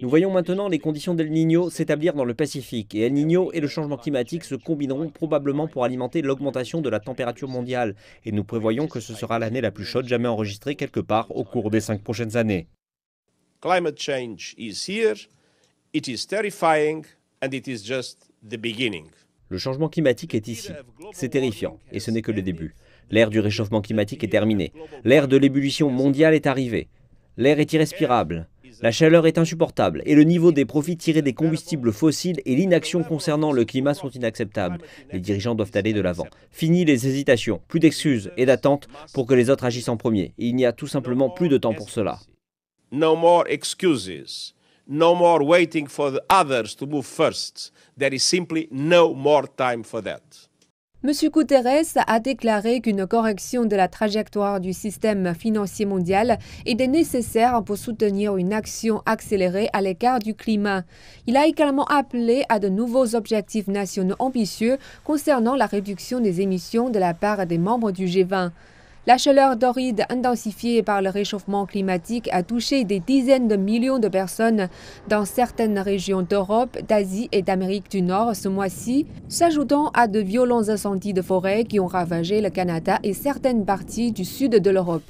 Nous voyons maintenant les conditions d'El Niño s'établir dans le Pacifique et El Niño et le changement climatique se combineront probablement pour alimenter l'augmentation de la température mondiale et nous prévoyons que ce sera l'année la plus chaude jamais enregistrée quelque part au cours des cinq prochaines années. Le changement climatique est ici. C'est terrifiant et ce n'est que le début. L'ère du réchauffement climatique est terminée. L'ère de l'ébullition mondiale est arrivée. L'air est irrespirable. La chaleur est insupportable et le niveau des profits tirés des combustibles fossiles et l'inaction concernant le climat sont inacceptables. Les dirigeants doivent aller de l'avant. Fini les hésitations, plus d'excuses et d'attentes pour que les autres agissent en premier. Il n'y a tout simplement plus de temps pour cela. No more excuses. No more waiting for the others to move first. There is simply no more time for that. M. Guterres a déclaré qu'une correction de la trajectoire du système financier mondial était nécessaire pour soutenir une action accélérée à l'écart du climat. Il a également appelé à de nouveaux objectifs nationaux ambitieux concernant la réduction des émissions de la part des membres du G20. La chaleur doride intensifiée par le réchauffement climatique a touché des dizaines de millions de personnes dans certaines régions d'Europe, d'Asie et d'Amérique du Nord ce mois-ci, s'ajoutant à de violents incendies de forêt qui ont ravagé le Canada et certaines parties du sud de l'Europe.